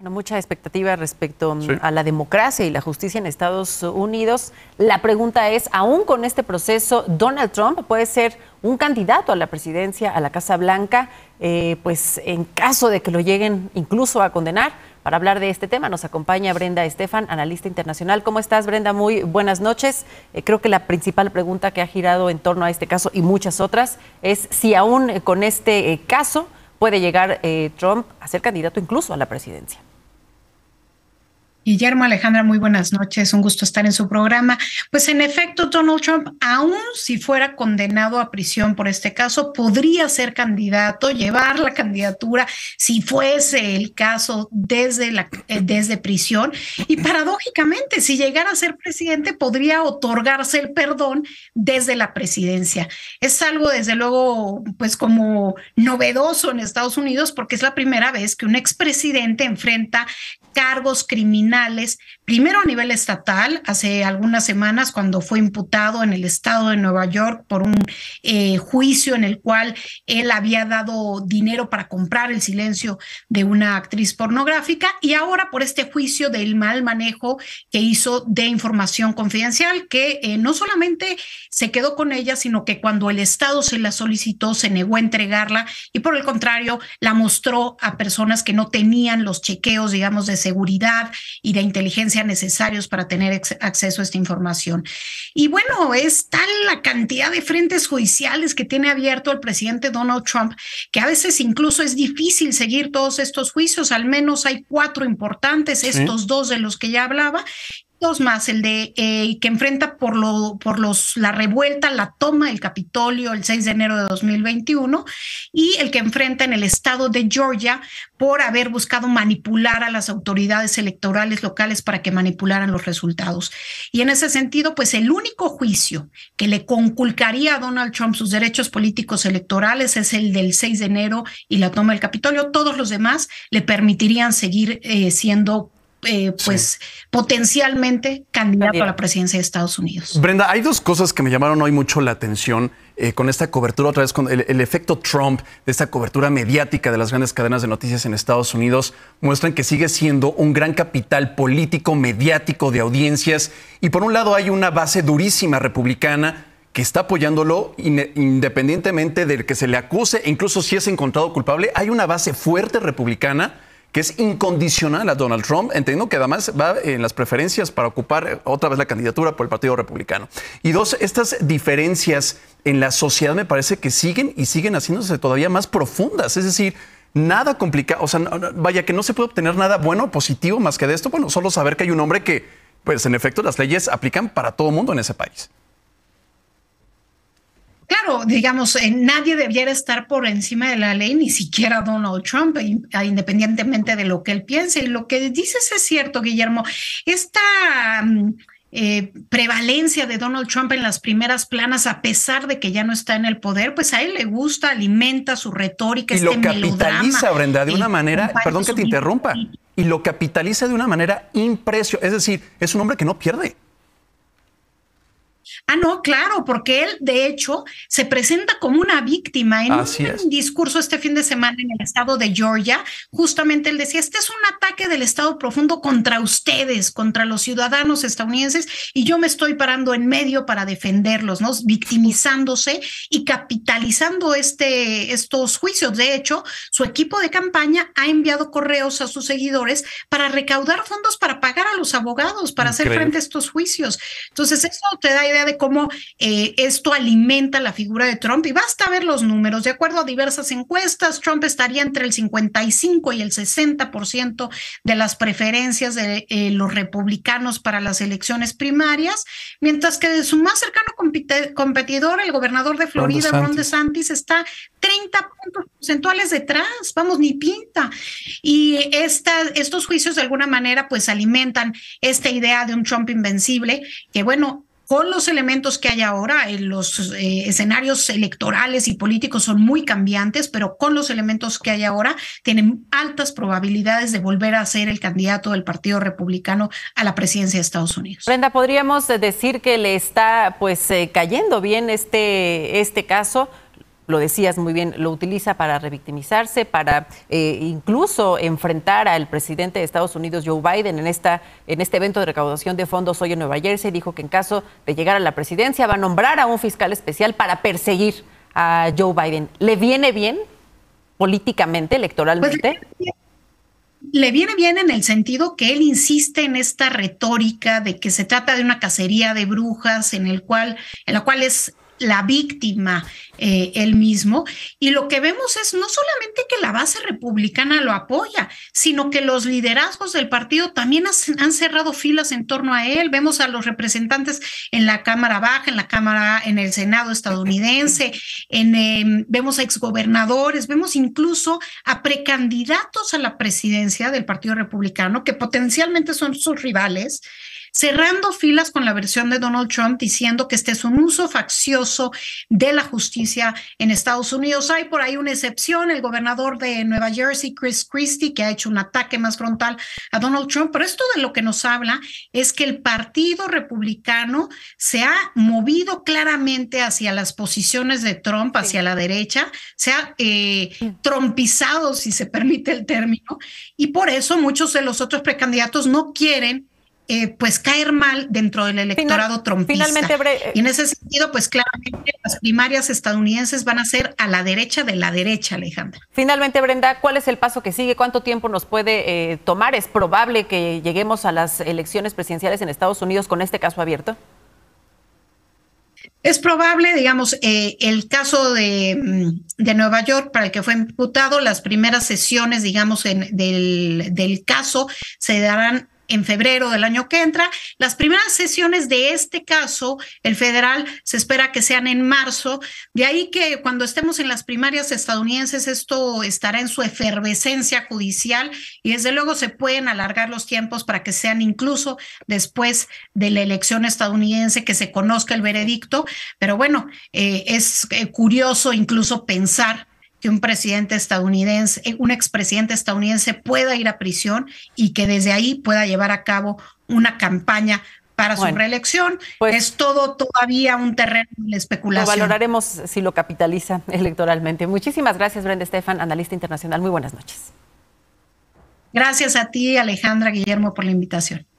mucha expectativa respecto mm, a la democracia y la justicia en Estados Unidos. La pregunta es, aún con este proceso, Donald Trump puede ser un candidato a la presidencia, a la Casa Blanca, eh, pues en caso de que lo lleguen incluso a condenar. Para hablar de este tema nos acompaña Brenda Estefan, analista internacional. ¿Cómo estás, Brenda? Muy buenas noches. Eh, creo que la principal pregunta que ha girado en torno a este caso y muchas otras es si aún eh, con este caso puede llegar eh, Trump a ser candidato incluso a la presidencia. Guillermo Alejandra, muy buenas noches, un gusto estar en su programa. Pues en efecto, Donald Trump, aún si fuera condenado a prisión por este caso, podría ser candidato, llevar la candidatura, si fuese el caso, desde, la, eh, desde prisión. Y paradójicamente, si llegara a ser presidente, podría otorgarse el perdón desde la presidencia. Es algo, desde luego, pues como novedoso en Estados Unidos, porque es la primera vez que un expresidente enfrenta cargos criminales primero a nivel estatal, hace algunas semanas cuando fue imputado en el estado de Nueva York por un eh, juicio en el cual él había dado dinero para comprar el silencio de una actriz pornográfica y ahora por este juicio del mal manejo que hizo de información confidencial que eh, no solamente se quedó con ella, sino que cuando el estado se la solicitó se negó a entregarla y por el contrario la mostró a personas que no tenían los chequeos, digamos, de seguridad y de inteligencia necesarios para tener acceso a esta información. Y bueno, es tal la cantidad de frentes judiciales que tiene abierto el presidente Donald Trump que a veces incluso es difícil seguir todos estos juicios, al menos hay cuatro importantes, estos dos de los que ya hablaba, dos más, el de eh, que enfrenta por, lo, por los, la revuelta, la toma del Capitolio el 6 de enero de 2021 y el que enfrenta en el estado de Georgia por haber buscado manipular a las autoridades electorales locales para que manipularan los resultados. Y en ese sentido, pues el único juicio que le conculcaría a Donald Trump sus derechos políticos electorales es el del 6 de enero y la toma del Capitolio. Todos los demás le permitirían seguir eh, siendo eh, pues potencialmente candidato a la presidencia de Estados Unidos. Brenda, hay dos cosas que me llamaron hoy mucho la atención eh, con esta cobertura, otra vez con el, efecto Trump, de esta cobertura mediática de las grandes cadenas de noticias en Estados Unidos, muestran que sigue siendo un gran capital político, mediático, de audiencias. Y por un lado hay una base durísima republicana que está apoyándolo independientemente del que se le acuse, incluso si es encontrado culpable, hay una base fuerte republicana que es incondicional a Donald Trump, entendiendo que además va en las preferencias para ocupar eh, otra vez la candidatura por el Partido Republicano. Y dos, estas diferencias en la sociedad me parece que siguen y siguen haciéndose todavía más profundas, es decir, nada complicado, o sea, vaya que no se puede obtener nada bueno, o positivo más que de esto, bueno, solo saber que hay un hombre que, pues en efecto, las leyes aplican para todo mundo en ese país. Claro, digamos, eh, nadie debiera estar por encima de la ley, ni siquiera Donald Trump, ah, independientemente de lo que él piense. Y lo que dices es cierto, Guillermo. Esta... Mm, eh, prevalencia de Donald Trump en las primeras planas, a pesar de que ya no está en el poder, pues a él le gusta, alimenta su retórica. Y lo este capitaliza, Brenda, de una manera, perdón que te interrumpa, y lo capitaliza de una manera impresionante. Es decir, es un hombre que no pierde. Ah, no, claro, porque él, de hecho, se presenta como una víctima en un discurso este fin de semana en el estado de Georgia. Justamente él decía, este es un ataque del Estado profundo contra ustedes, contra los ciudadanos estadounidenses, y yo me estoy parando en medio para defenderlos, ¿no? Victimizándose y capitalizando este, estos juicios. De hecho, su equipo de campaña ha enviado correos a sus seguidores para recaudar fondos para pagar a los abogados, para hacer frente a estos juicios. Entonces, eso te da idea de cómo eh, esto alimenta la figura de Trump. Y basta ver los números. De acuerdo a diversas encuestas, Trump estaría entre el 55 y el 60% de las preferencias de eh, los republicanos para las elecciones primarias, mientras que de su más cercano competidor, el gobernador de Florida, Ron DeSantis, está 30 puntos porcentuales detrás. Vamos, ni pinta. Y esta, estos juicios de alguna manera pues alimentan esta idea de un Trump invencible, que bueno, con los elementos que hay ahora, en eh, los eh, escenarios electorales y políticos son muy cambiantes, pero con los elementos que hay ahora, tienen altas probabilidades de volver a ser el candidato del Partido Republicano a la presidencia de Estados Unidos. Brenda, podríamos eh, decir que le está pues cayendo bien este, este caso lo decías muy bien, lo utiliza para revictimizarse, para eh, incluso enfrentar al presidente de Estados Unidos, Joe Biden, en, esta, en este evento de recaudación de fondos hoy en Nueva Jersey. Dijo que en caso de llegar a la presidencia va a nombrar a un fiscal especial para perseguir a Joe Biden. ¿Le viene bien políticamente, electoralmente? le viene bien en el sentido que él insiste en esta retórica de que se trata de una cacería de brujas en el cual en la cual es la víctima eh, él mismo. Y lo que vemos es no solamente que la base republicana lo apoya, sino que los liderazgos del partido también han cerrado filas en torno a él. Vemos a los representantes en la Cámara Baja, en la Cámara, en el Senado estadounidense, em, vemos a exgobernadores, vemos incluso a precandidatos a la presidencia del Partido Republicano, que potencialmente son sus rivales cerrando filas con la versión de Donald Trump diciendo que este es un uso faccioso de la justicia en Estados Unidos. Hay por ahí una excepción, el gobernador de Nueva Jersey, Chris Christie, que ha hecho un ataque más frontal a Donald Trump, pero esto de lo que nos habla es que el Partido Republicano se ha movido claramente hacia las posiciones de Trump, hacia la derecha, se ha eh, trompizado, si se permite el término, y por eso muchos de los otros precandidatos no quieren eh, pues caer mal dentro del electorado Final, eh, y en ese sentido, pues claramente las primarias estadounidenses van a ser a la derecha de la derecha, Alejandra. Finalmente, Brenda, ¿cuál es el paso que sigue? ¿Cuánto tiempo nos puede eh, tomar? ¿Es probable que lleguemos a las elecciones presidenciales en Estados Unidos con este caso abierto? Es probable, digamos, el caso mm, de, Nueva York para el que fue imputado, las primeras sesiones, digamos, en, del, del, caso se darán en febrero del año que entra. Las primeras sesiones de este caso, el federal, se espera que sean en marzo. De ahí que cuando estemos en las primarias estadounidenses, esto estará en su efervescencia judicial y desde luego se pueden alargar los tiempos para que sean incluso después de la elección estadounidense que se conozca el veredicto. Pero bueno, eh, es eh, curioso incluso pensar que un presidente estadounidense, eh, un expresidente estadounidense pueda ir a prisión y que desde ahí pueda llevar a cabo una campaña para su reelección. Pues es todo todavía un terreno de especulación. Lo valoraremos si lo capitaliza electoralmente. Muchísimas gracias, Brenda Estefan, analista internacional. Muy buenas noches. Gracias a ti, Alejandra Guillermo, por la invitación.